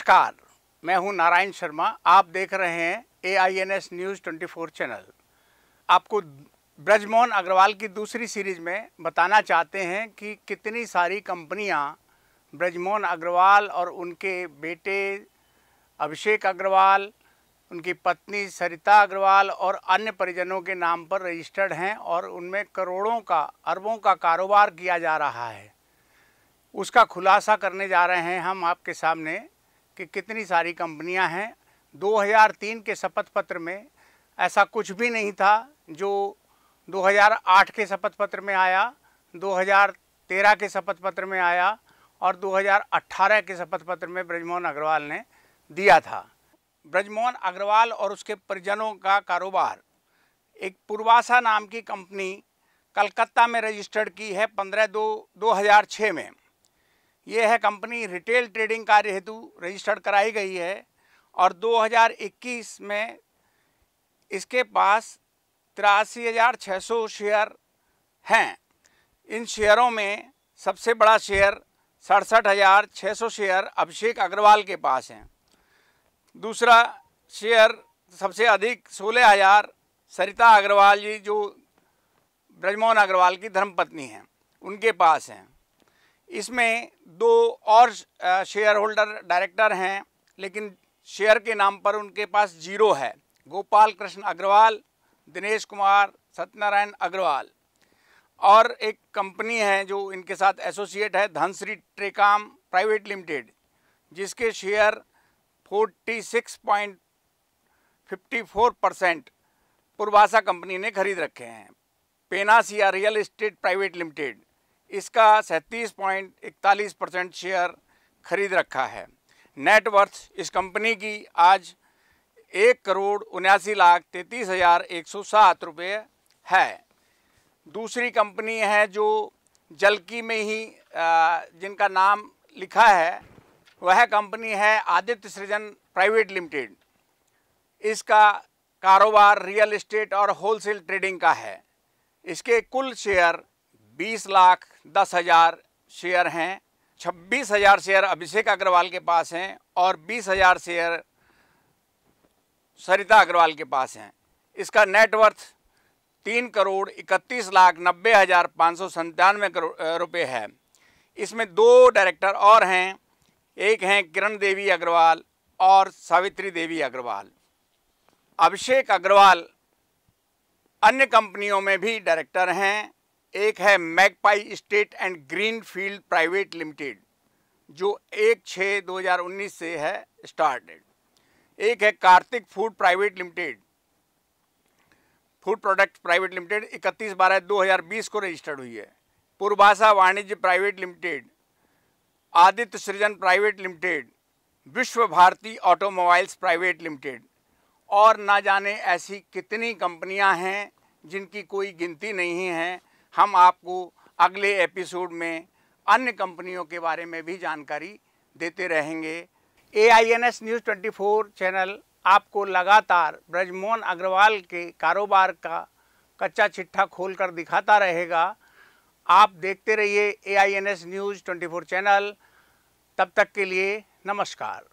नमस्कार मैं हूं नारायण शर्मा आप देख रहे हैं A I N S news twenty four channel आपको ब्रजमोहन अग्रवाल की दूसरी सीरीज़ में बताना चाहते हैं कि कितनी सारी कंपनियां ब्रजमोहन अग्रवाल और उनके बेटे अभिषेक अग्रवाल उनकी पत्नी सरिता अग्रवाल और अन्य परिजनों के नाम पर रजिस्टर्ड हैं और उनमें करोड़ों का अरबों का कारोबार किया जा रहा है उसका खुलासा करने जा रहे हैं हम आपके सामने कि कितनी सारी कंपनियां हैं 2003 के शपथ पत्र में ऐसा कुछ भी नहीं था जो 2008 के शपथ पत्र में आया 2013 के शपथ पत्र में आया और 2018 के शपथ पत्र में ब्रजमोहन अग्रवाल ने दिया था ब्रजमोहन अग्रवाल और उसके परिजनों का कारोबार एक पूर्वासा नाम की कंपनी कलकत्ता में रजिस्टर्ड की है पंद्रह दो दो में ये है कंपनी रिटेल ट्रेडिंग कार्य हेतु रजिस्टर्ड कराई गई है और 2021 में इसके पास तिरासी हज़ार छः सौ शेयर हैं इन शेयरों में सबसे बड़ा शेयर सड़सठ हज़ार छः सौ शेयर अभिषेक अग्रवाल के पास हैं दूसरा शेयर सबसे अधिक सोलह हज़ार सरिता अग्रवाल जी जो ब्रजमोहन अग्रवाल की धर्मपत्नी हैं उनके पास हैं इसमें दो और शेयर होल्डर डायरेक्टर हैं लेकिन शेयर के नाम पर उनके पास जीरो है गोपाल कृष्ण अग्रवाल दिनेश कुमार सत्यनारायण अग्रवाल और एक कंपनी है जो इनके साथ एसोसिएट है धनश्री ट्रेकाम प्राइवेट लिमिटेड जिसके शेयर 46.54 परसेंट पुरवासा कंपनी ने खरीद रखे हैं Panacea real estate private limited इसका सैंतीस पॉइंट इकतालीस परसेंट शेयर खरीद रखा है नेटवर्थ इस कंपनी की आज एक करोड़ उन्यासी लाख तैंतीस हज़ार एक सौ सात रुपये है दूसरी कंपनी है जो जलकी में ही जिनका नाम लिखा है वह कंपनी है आदित्य सृजन प्राइवेट लिमिटेड इसका कारोबार रियल इस्टेट और होलसेल ट्रेडिंग का है इसके कुल शेयर बीस लाख दस हज़ार शेयर हैं छब्बीस हज़ार शेयर अभिषेक अग्रवाल के पास हैं और बीस हज़ार शेयर सरिता अग्रवाल के पास हैं इसका नेटवर्थ तीन करोड़ इकतीस लाख नब्बे हज़ार पाँच सौ संतानवे करोड़ रुपये है इसमें दो डायरेक्टर और हैं एक हैं किरण देवी अग्रवाल और सावित्री देवी अग्रवाल अभिषेक अग्रवाल अन्य कंपनियों में भी डायरेक्टर हैं एक है magpie state and green field private limited जो एक छः 2019 से है स्टार्टेड एक है Kartik food private limited food product private limited इकतीस बारह दो हज़ार बीस को रजिस्टर्ड हुई है पूर्वासा वाणिज्य प्राइवेट लिमिटेड आदित्य सृजन प्राइवेट लिमिटेड विश्व भारती ऑटोमोबाइल्स प्राइवेट लिमिटेड और ना जाने ऐसी कितनी कंपनियां हैं जिनकी कोई गिनती नहीं है हम आपको अगले एपिसोड में अन्य कंपनियों के बारे में भी जानकारी देते रहेंगे A I N S news twenty four channel आपको लगातार ब्रजमोहन अग्रवाल के कारोबार का कच्चा चिट्ठा खोल कर दिखाता रहेगा आप देखते रहिए A I N S news twenty four channel तब तक के लिए नमस्कार